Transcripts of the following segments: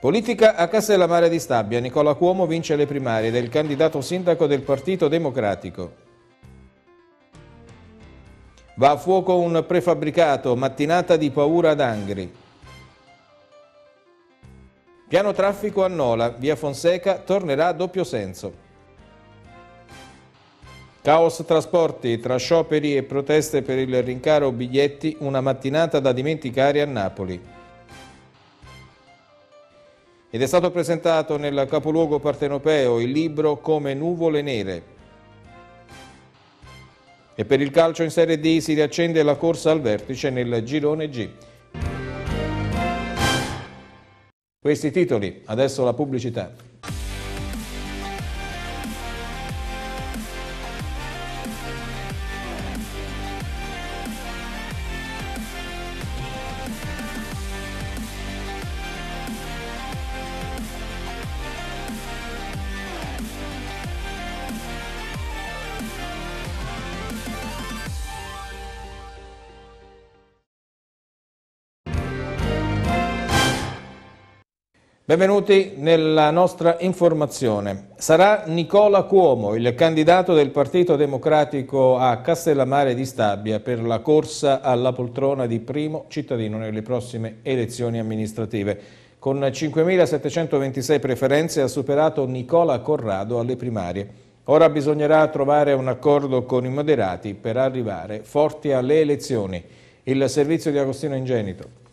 Politica a Castellammare di Stabia, Nicola Cuomo vince le primarie del candidato sindaco del Partito Democratico. Va a fuoco un prefabbricato, mattinata di paura ad Angri. Piano traffico a Nola, via Fonseca tornerà a doppio senso. Caos trasporti, tra scioperi e proteste per il rincaro biglietti, una mattinata da dimenticare a Napoli ed è stato presentato nel capoluogo partenopeo il libro Come nuvole nere. E per il calcio in Serie D si riaccende la corsa al vertice nel girone G. Questi titoli, adesso la pubblicità. Benvenuti nella nostra informazione. Sarà Nicola Cuomo il candidato del Partito Democratico a Castellammare di Stabia per la corsa alla poltrona di primo cittadino nelle prossime elezioni amministrative. Con 5.726 preferenze ha superato Nicola Corrado alle primarie. Ora bisognerà trovare un accordo con i moderati per arrivare forti alle elezioni. Il servizio di Agostino Ingenito.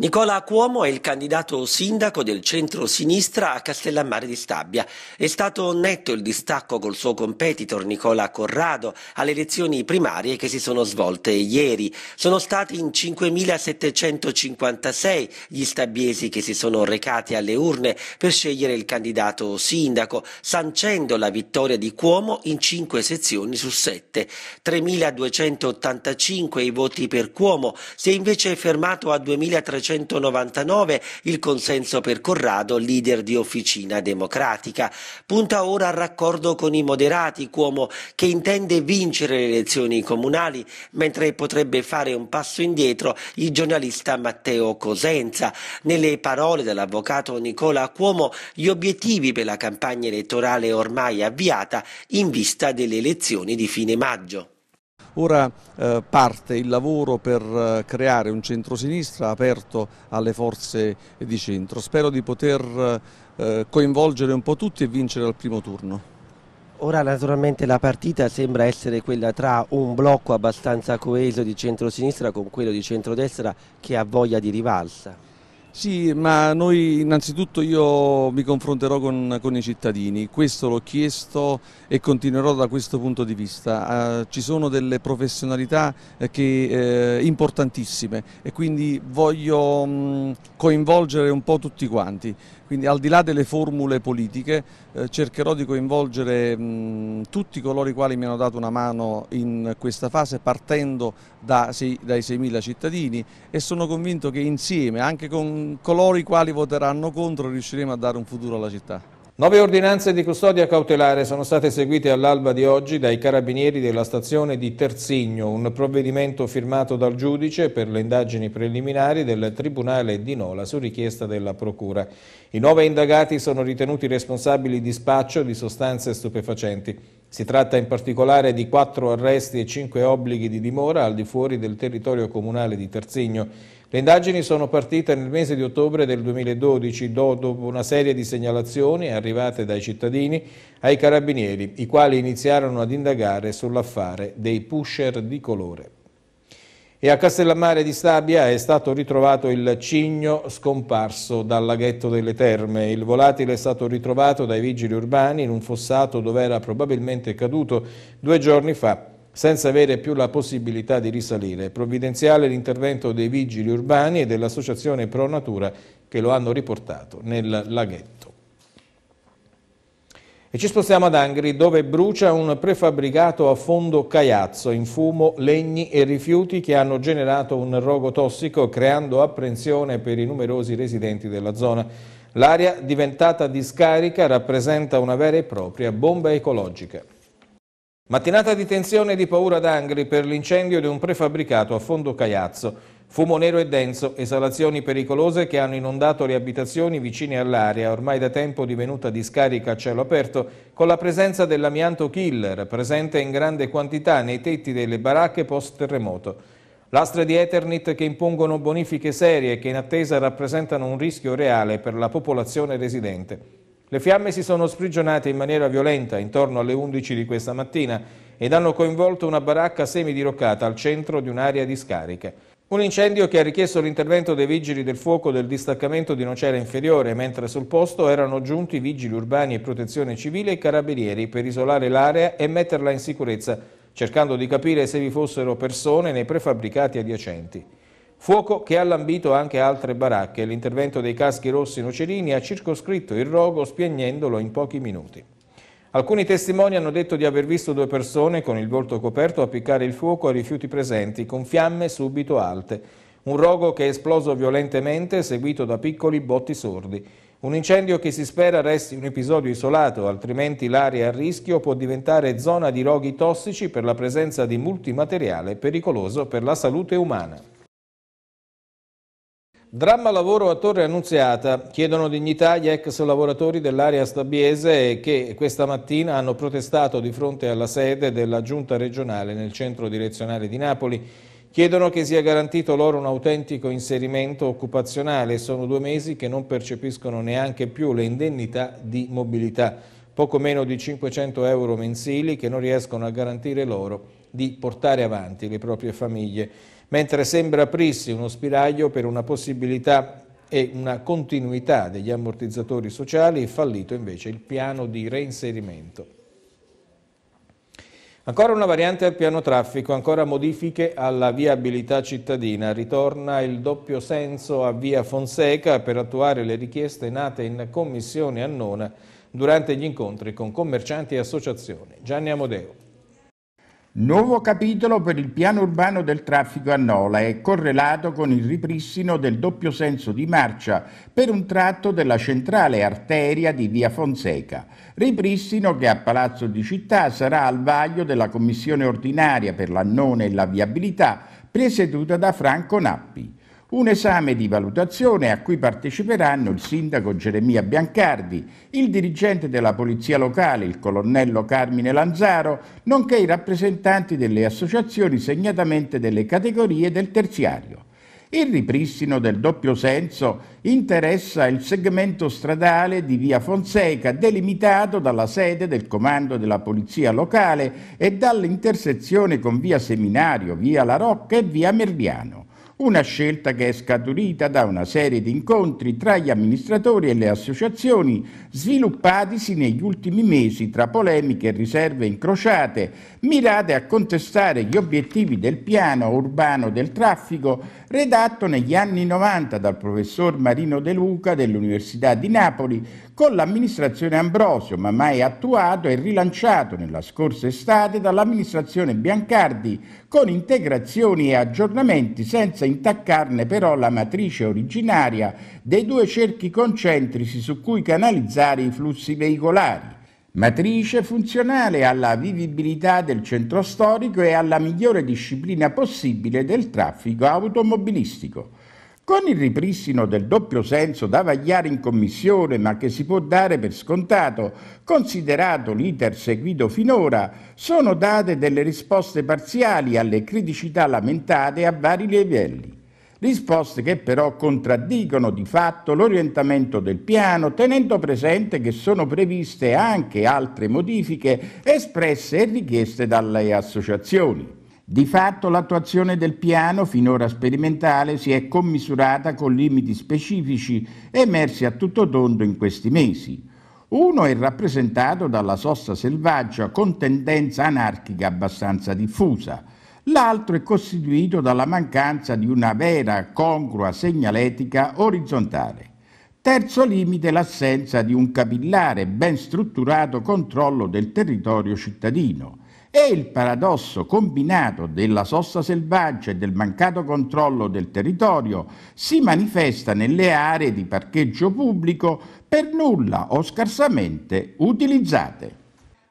Nicola Cuomo è il candidato sindaco del centro-sinistra a Castellammare di Stabia. È stato netto il distacco col suo competitor Nicola Corrado alle elezioni primarie che si sono svolte ieri. Sono stati in 5.756 gli stabiesi che si sono recati alle urne per scegliere il candidato sindaco, sancendo la vittoria di Cuomo in 5 sezioni su 7. 3.285 i voti per Cuomo, si è invece fermato a 2.300 1999 il consenso per Corrado, leader di Officina Democratica. Punta ora al raccordo con i moderati, Cuomo, che intende vincere le elezioni comunali, mentre potrebbe fare un passo indietro il giornalista Matteo Cosenza. Nelle parole dell'avvocato Nicola Cuomo, gli obiettivi per la campagna elettorale ormai avviata in vista delle elezioni di fine maggio. Ora eh, parte il lavoro per eh, creare un centro-sinistra aperto alle forze di centro. Spero di poter eh, coinvolgere un po' tutti e vincere al primo turno. Ora naturalmente la partita sembra essere quella tra un blocco abbastanza coeso di centro-sinistra con quello di centrodestra che ha voglia di rivalsa. Sì, ma noi innanzitutto io mi confronterò con, con i cittadini, questo l'ho chiesto e continuerò da questo punto di vista. Eh, ci sono delle professionalità eh, che, eh, importantissime e quindi voglio mh, mm, coinvolgere un po' tutti quanti. Quindi al di là delle formule politiche eh, cercherò di coinvolgere mh, tutti coloro i quali mi hanno dato una mano in questa fase partendo da, sì, dai 6.000 cittadini e sono convinto che insieme anche con coloro i quali voteranno contro riusciremo a dare un futuro alla città. Nove ordinanze di custodia cautelare sono state eseguite all'alba di oggi dai carabinieri della stazione di Terzigno, un provvedimento firmato dal giudice per le indagini preliminari del Tribunale di Nola su richiesta della Procura. I nove indagati sono ritenuti responsabili di spaccio di sostanze stupefacenti. Si tratta in particolare di quattro arresti e cinque obblighi di dimora al di fuori del territorio comunale di Terzigno. Le indagini sono partite nel mese di ottobre del 2012 dopo una serie di segnalazioni arrivate dai cittadini ai carabinieri, i quali iniziarono ad indagare sull'affare dei pusher di colore. E a Castellammare di Stabia è stato ritrovato il cigno scomparso dal laghetto delle Terme. Il volatile è stato ritrovato dai vigili urbani in un fossato dove era probabilmente caduto due giorni fa senza avere più la possibilità di risalire. Provvidenziale l'intervento dei vigili urbani e dell'associazione Pro Natura che lo hanno riportato nel laghetto. E ci spostiamo ad Angri dove brucia un prefabbricato a fondo Caiazzo in fumo, legni e rifiuti che hanno generato un rogo tossico creando apprensione per i numerosi residenti della zona. L'area diventata discarica rappresenta una vera e propria bomba ecologica. Mattinata di tensione e di paura ad Angri per l'incendio di un prefabbricato a fondo Caiazzo. Fumo nero e denso, esalazioni pericolose che hanno inondato le abitazioni vicine all'area, ormai da tempo divenuta discarica a cielo aperto, con la presenza dell'amianto killer, presente in grande quantità nei tetti delle baracche post-terremoto. Lastre di Eternit che impongono bonifiche serie e che in attesa rappresentano un rischio reale per la popolazione residente. Le fiamme si sono sprigionate in maniera violenta intorno alle 11 di questa mattina ed hanno coinvolto una baracca semidiroccata al centro di un'area di scariche. Un incendio che ha richiesto l'intervento dei vigili del fuoco del distaccamento di Nocera Inferiore, mentre sul posto erano giunti vigili urbani e protezione civile e carabinieri per isolare l'area e metterla in sicurezza, cercando di capire se vi fossero persone nei prefabbricati adiacenti. Fuoco che ha lambito anche altre baracche. L'intervento dei caschi rossi nocerini ha circoscritto il rogo spiegnendolo in pochi minuti. Alcuni testimoni hanno detto di aver visto due persone con il volto coperto appiccare il fuoco ai rifiuti presenti, con fiamme subito alte. Un rogo che è esploso violentemente, seguito da piccoli botti sordi. Un incendio che si spera resti un episodio isolato, altrimenti l'area a rischio può diventare zona di roghi tossici per la presenza di multimateriale pericoloso per la salute umana. Dramma lavoro a Torre Annunziata. Chiedono dignità gli ex lavoratori dell'area stabiese che questa mattina hanno protestato di fronte alla sede della giunta regionale nel centro direzionale di Napoli. Chiedono che sia garantito loro un autentico inserimento occupazionale. Sono due mesi che non percepiscono neanche più le indennità di mobilità, poco meno di 500 euro mensili che non riescono a garantire loro di portare avanti le proprie famiglie mentre sembra aprirsi uno spiraglio per una possibilità e una continuità degli ammortizzatori sociali, è fallito invece il piano di reinserimento. Ancora una variante al piano traffico, ancora modifiche alla viabilità cittadina. Ritorna il doppio senso a via Fonseca per attuare le richieste nate in commissione a Nona durante gli incontri con commercianti e associazioni. Gianni Amodeo. Nuovo capitolo per il piano urbano del traffico a Nola è correlato con il ripristino del doppio senso di marcia per un tratto della centrale arteria di Via Fonseca, ripristino che a Palazzo di Città sarà al vaglio della Commissione ordinaria per l'annone e la viabilità presieduta da Franco Nappi. Un esame di valutazione a cui parteciperanno il sindaco Geremia Biancardi, il dirigente della Polizia Locale, il colonnello Carmine Lanzaro, nonché i rappresentanti delle associazioni segnatamente delle categorie del terziario. Il ripristino del doppio senso interessa il segmento stradale di via Fonseca, delimitato dalla sede del comando della polizia locale e dall'intersezione con via Seminario, via La Rocca e via Merdiano. Una scelta che è scaturita da una serie di incontri tra gli amministratori e le associazioni sviluppatisi negli ultimi mesi tra polemiche e riserve incrociate, mirate a contestare gli obiettivi del piano urbano del traffico redatto negli anni 90 dal professor Marino De Luca dell'Università di Napoli, con l'amministrazione Ambrosio, ma mai attuato e rilanciato nella scorsa estate dall'amministrazione Biancardi, con integrazioni e aggiornamenti senza intaccarne però la matrice originaria dei due cerchi concentrici su cui canalizzare i flussi veicolari matrice funzionale alla vivibilità del centro storico e alla migliore disciplina possibile del traffico automobilistico. Con il ripristino del doppio senso da vagliare in Commissione, ma che si può dare per scontato, considerato l'iter seguito finora, sono date delle risposte parziali alle criticità lamentate a vari livelli. Risposte che però contraddicono di fatto l'orientamento del piano, tenendo presente che sono previste anche altre modifiche espresse e richieste dalle associazioni. Di fatto l'attuazione del piano, finora sperimentale, si è commisurata con limiti specifici emersi a tutto tondo in questi mesi. Uno è rappresentato dalla sosta selvaggia con tendenza anarchica abbastanza diffusa, l'altro è costituito dalla mancanza di una vera, congrua segnaletica orizzontale. Terzo limite l'assenza di un capillare, ben strutturato controllo del territorio cittadino e il paradosso combinato della sosta selvaggia e del mancato controllo del territorio si manifesta nelle aree di parcheggio pubblico per nulla o scarsamente utilizzate.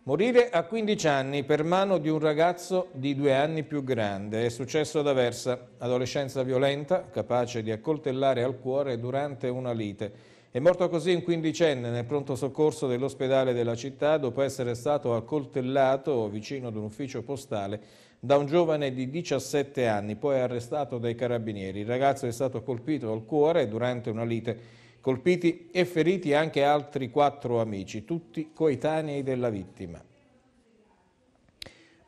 Morire a 15 anni per mano di un ragazzo di due anni più grande è successo ad Aversa, adolescenza violenta capace di accoltellare al cuore durante una lite. È morto così un quindicenne nel pronto soccorso dell'ospedale della città dopo essere stato accoltellato vicino ad un ufficio postale da un giovane di 17 anni, poi arrestato dai carabinieri. Il ragazzo è stato colpito al cuore durante una lite. Colpiti e feriti anche altri quattro amici, tutti coetanei della vittima.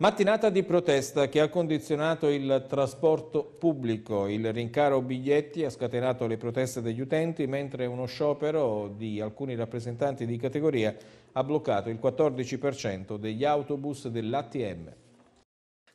Mattinata di protesta che ha condizionato il trasporto pubblico. Il rincaro biglietti ha scatenato le proteste degli utenti, mentre uno sciopero di alcuni rappresentanti di categoria ha bloccato il 14% degli autobus dell'ATM.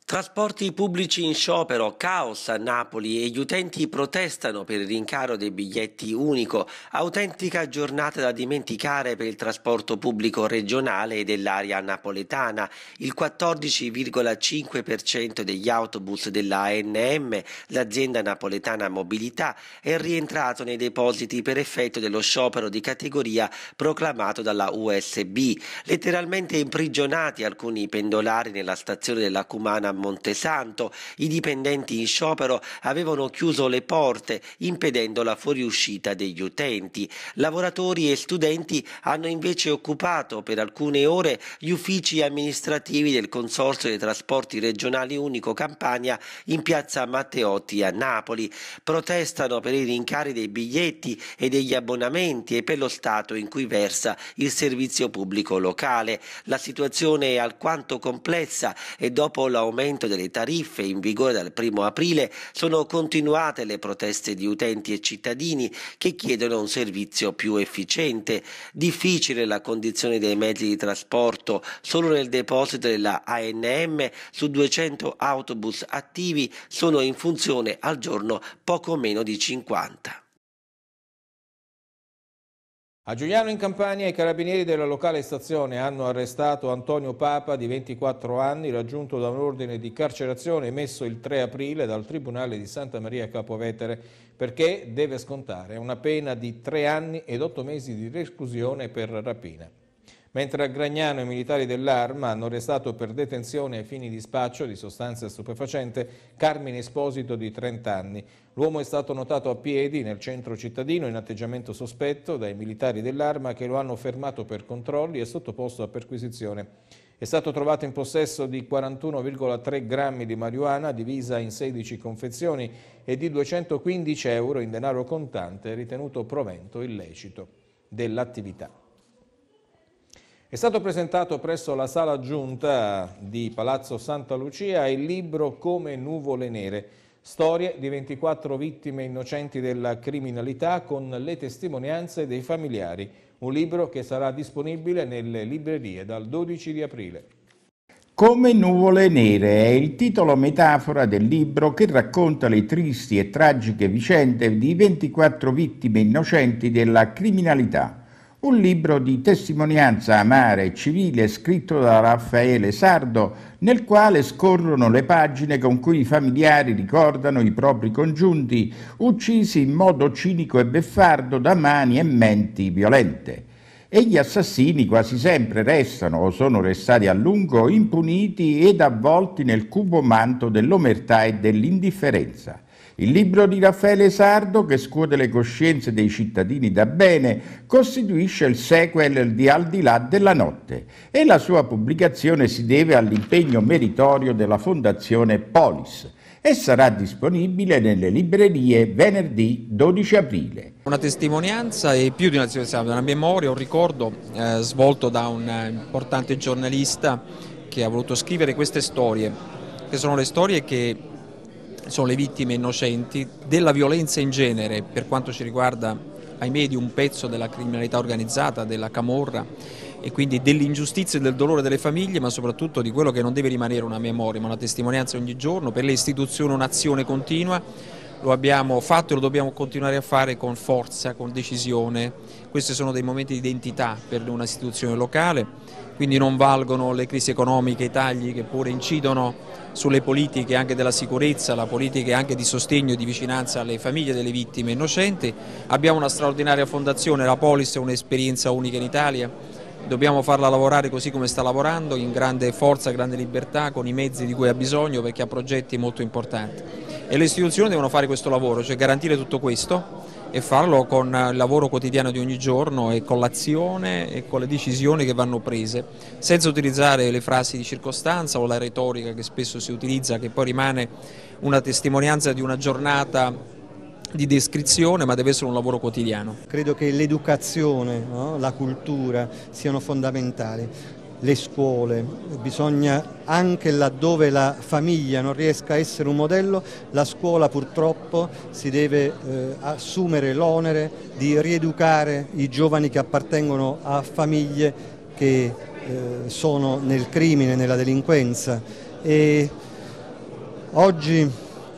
Trasporti pubblici in sciopero, caos a Napoli e gli utenti protestano per il rincaro dei biglietti unico, autentica giornata da dimenticare per il trasporto pubblico regionale e dell'area napoletana. Il 14,5% degli autobus della ANM, l'azienda napoletana Mobilità, è rientrato nei depositi per effetto dello sciopero di categoria proclamato dalla USB. Letteralmente imprigionati alcuni pendolari nella stazione della Cumana Montesanto, i dipendenti in sciopero avevano chiuso le porte impedendo la fuoriuscita degli utenti. Lavoratori e studenti hanno invece occupato per alcune ore gli uffici amministrativi del Consorzio dei Trasporti Regionali Unico Campania in piazza Matteotti a Napoli. Protestano per i rincari dei biglietti e degli abbonamenti e per lo stato in cui versa il servizio pubblico locale. La situazione è alquanto complessa e dopo l'aumento aumento delle tariffe in vigore dal 1 aprile sono continuate le proteste di utenti e cittadini che chiedono un servizio più efficiente. Difficile la condizione dei mezzi di trasporto, solo nel deposito della ANM su 200 autobus attivi sono in funzione al giorno poco meno di 50. A Giuliano in Campania i carabinieri della locale stazione hanno arrestato Antonio Papa di 24 anni raggiunto da un ordine di carcerazione emesso il 3 aprile dal Tribunale di Santa Maria Capovetere perché deve scontare una pena di 3 anni ed 8 mesi di reclusione per rapina mentre a Gragnano i militari dell'Arma hanno arrestato per detenzione ai fini di spaccio di sostanza stupefacente Carmine Esposito di 30 anni. L'uomo è stato notato a piedi nel centro cittadino in atteggiamento sospetto dai militari dell'Arma che lo hanno fermato per controlli e sottoposto a perquisizione. È stato trovato in possesso di 41,3 grammi di marijuana divisa in 16 confezioni e di 215 euro in denaro contante ritenuto provento illecito dell'attività. È stato presentato presso la sala giunta di Palazzo Santa Lucia il libro Come nuvole nere, storie di 24 vittime innocenti della criminalità con le testimonianze dei familiari, un libro che sarà disponibile nelle librerie dal 12 di aprile. Come nuvole nere è il titolo metafora del libro che racconta le tristi e tragiche vicende di 24 vittime innocenti della criminalità un libro di testimonianza amara e civile scritto da Raffaele Sardo, nel quale scorrono le pagine con cui i familiari ricordano i propri congiunti uccisi in modo cinico e beffardo da mani e menti violente. E gli assassini quasi sempre restano o sono restati a lungo impuniti ed avvolti nel cubo manto dell'omertà e dell'indifferenza. Il libro di Raffaele Sardo, che scuote le coscienze dei cittadini da bene, costituisce il sequel di Al di là della notte e la sua pubblicazione si deve all'impegno meritorio della Fondazione Polis e sarà disponibile nelle librerie venerdì 12 aprile. Una testimonianza e più di una testimonianza, una memoria, un ricordo eh, svolto da un eh, importante giornalista che ha voluto scrivere queste storie, che sono le storie che sono le vittime innocenti, della violenza in genere per quanto ci riguarda ahimè di un pezzo della criminalità organizzata, della camorra e quindi dell'ingiustizia e del dolore delle famiglie ma soprattutto di quello che non deve rimanere una memoria ma una testimonianza ogni giorno, per le istituzioni un'azione continua lo abbiamo fatto e lo dobbiamo continuare a fare con forza, con decisione. Questi sono dei momenti di identità per una istituzione locale, quindi non valgono le crisi economiche, i tagli che pure incidono sulle politiche anche della sicurezza, la politica anche di sostegno e di vicinanza alle famiglie delle vittime innocenti. Abbiamo una straordinaria fondazione, la Polis è un'esperienza unica in Italia, dobbiamo farla lavorare così come sta lavorando, in grande forza, grande libertà, con i mezzi di cui ha bisogno perché ha progetti molto importanti e le istituzioni devono fare questo lavoro, cioè garantire tutto questo e farlo con eh, il lavoro quotidiano di ogni giorno e con l'azione e con le decisioni che vanno prese, senza utilizzare le frasi di circostanza o la retorica che spesso si utilizza, che poi rimane una testimonianza di una giornata di descrizione ma deve essere un lavoro quotidiano. Credo che l'educazione, no? la cultura siano fondamentali le scuole, bisogna anche laddove la famiglia non riesca a essere un modello, la scuola purtroppo si deve eh, assumere l'onere di rieducare i giovani che appartengono a famiglie che eh, sono nel crimine, nella delinquenza. E oggi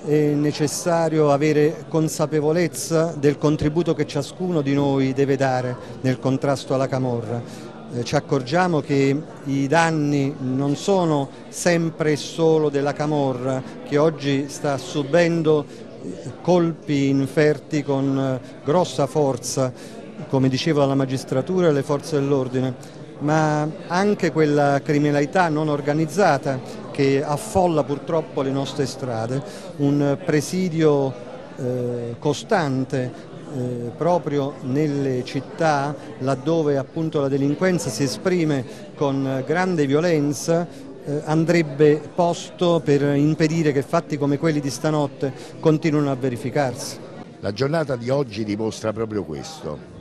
è necessario avere consapevolezza del contributo che ciascuno di noi deve dare nel contrasto alla camorra eh, ci accorgiamo che i danni non sono sempre e solo della Camorra che oggi sta subendo eh, colpi inferti con eh, grossa forza, come dicevo dalla magistratura e le forze dell'ordine, ma anche quella criminalità non organizzata che affolla purtroppo le nostre strade, un presidio costante eh, proprio nelle città laddove appunto la delinquenza si esprime con grande violenza eh, andrebbe posto per impedire che fatti come quelli di stanotte continuino a verificarsi. La giornata di oggi dimostra proprio questo.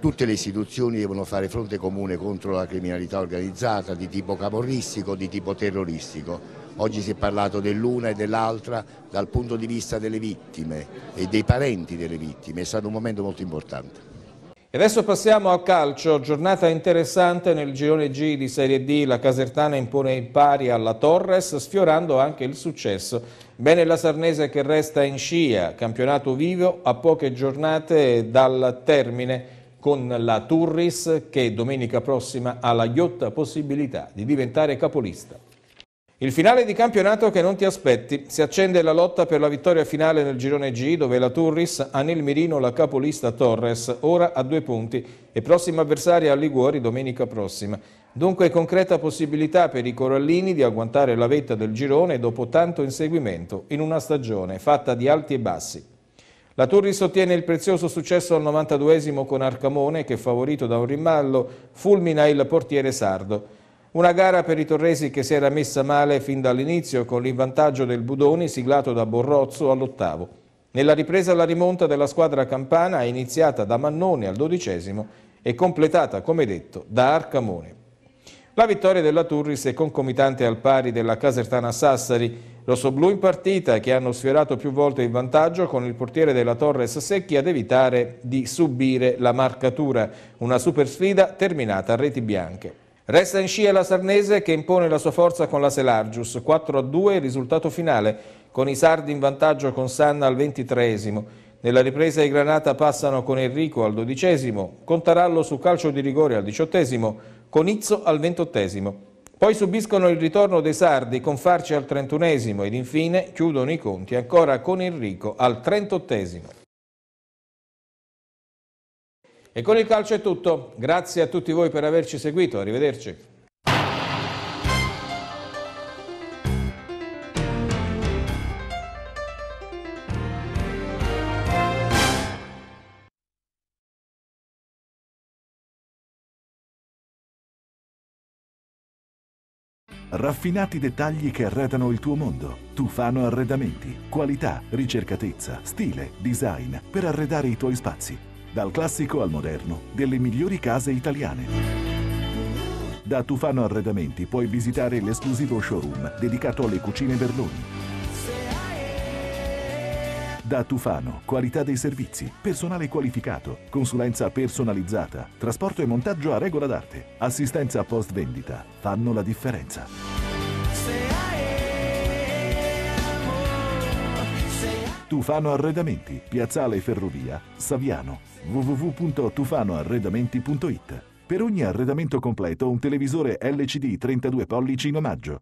Tutte le istituzioni devono fare fronte comune contro la criminalità organizzata di tipo camorristico, di tipo terroristico Oggi si è parlato dell'una e dell'altra dal punto di vista delle vittime e dei parenti delle vittime, è stato un momento molto importante. E adesso passiamo al calcio, giornata interessante nel girone G di Serie D, la Casertana impone in pari alla Torres sfiorando anche il successo. Bene la Sarnese che resta in scia, campionato vivo a poche giornate dal termine con la Turris che domenica prossima ha la ghiotta possibilità di diventare capolista. Il finale di campionato che non ti aspetti. Si accende la lotta per la vittoria finale nel girone G dove la Turris ha nel mirino la capolista Torres, ora a due punti e prossima avversaria a Liguori domenica prossima. Dunque concreta possibilità per i corallini di agguantare la vetta del girone dopo tanto inseguimento in una stagione fatta di alti e bassi. La Turris ottiene il prezioso successo al 92 con Arcamone che favorito da un rimallo fulmina il portiere sardo. Una gara per i torresi che si era messa male fin dall'inizio con l'invantaggio del Budoni siglato da Borrozzo all'ottavo. Nella ripresa la rimonta della squadra campana è iniziata da Mannoni al dodicesimo e completata, come detto, da Arcamone. La vittoria della Turris è concomitante al pari della Casertana Sassari, rossoblù in partita che hanno sfiorato più volte il vantaggio con il portiere della Torres Secchi ad evitare di subire la marcatura, una super sfida terminata a reti bianche. Resta in scia la Sarnese che impone la sua forza con la Selargius, 4-2 il risultato finale, con i Sardi in vantaggio con Sanna al 23 Nella ripresa i Granata passano con Enrico al 12 con Tarallo su calcio di rigore al 18 con Izzo al 28 poi subiscono il ritorno dei Sardi con Farci al 31 ed infine chiudono i conti ancora con Enrico al 38 e con il calcio è tutto. Grazie a tutti voi per averci seguito. Arrivederci. Raffinati dettagli che arredano il tuo mondo. Tufano Arredamenti. Qualità, ricercatezza, stile, design per arredare i tuoi spazi dal classico al moderno, delle migliori case italiane. Da Tufano Arredamenti puoi visitare l'esclusivo showroom dedicato alle cucine Berloni. Da Tufano, qualità dei servizi, personale qualificato, consulenza personalizzata, trasporto e montaggio a regola d'arte, assistenza post vendita, fanno la differenza. Tufano Arredamenti, Piazzale Ferrovia, Saviano, www.tufanoarredamenti.it. Per ogni arredamento completo un televisore LCD 32 pollici in omaggio.